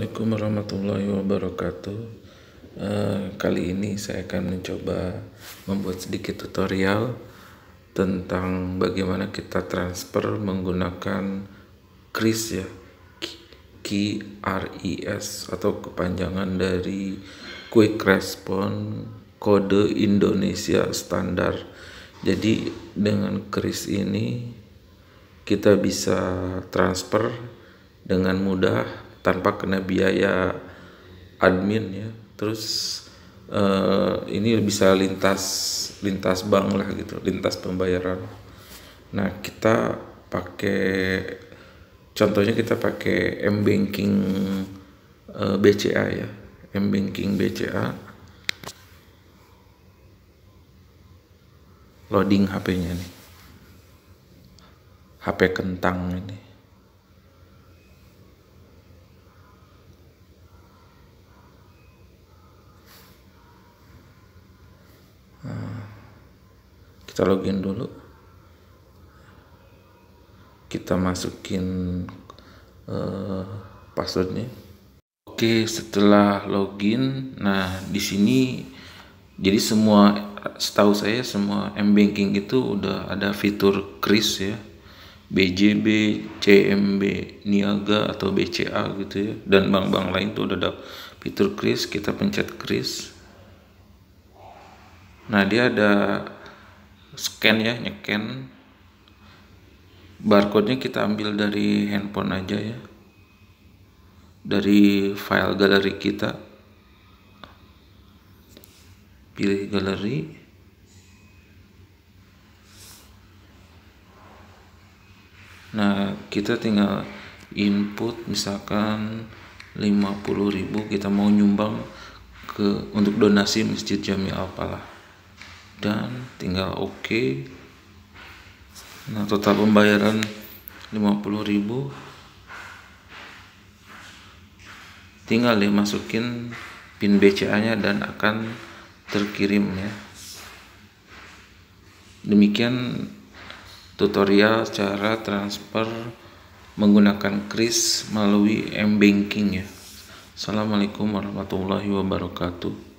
Assalamualaikum warahmatullahi wabarakatuh e, Kali ini saya akan mencoba membuat sedikit tutorial Tentang bagaimana kita transfer menggunakan Kris ya QRIS atau kepanjangan dari Quick Response Kode Indonesia Standar Jadi dengan Kris ini kita bisa transfer dengan mudah tanpa kena biaya admin ya terus uh, ini bisa lintas lintas bank lah gitu lintas pembayaran nah kita pakai contohnya kita pakai m banking uh, eh, BCA ya m banking BCA loading HP-nya nih HP kentang ini kita login dulu kita masukin uh, passwordnya oke setelah login nah di sini jadi semua setahu saya semua m banking itu udah ada fitur kris ya BJB, CMB, Niaga atau BCA gitu ya dan bank-bank lain tuh udah ada fitur kris kita pencet kris nah dia ada scan ya nyeken barcode nya kita ambil dari handphone aja ya dari file galeri kita pilih galeri nah kita tinggal input misalkan 50.000 kita mau nyumbang ke untuk donasi Masjid Jami Al-Falah dan tinggal oke okay. nah total pembayaran 50.000 tinggal deh masukin pin BCA nya dan akan terkirim ya demikian tutorial cara transfer menggunakan kris melalui m-banking ya Assalamualaikum warahmatullahi wabarakatuh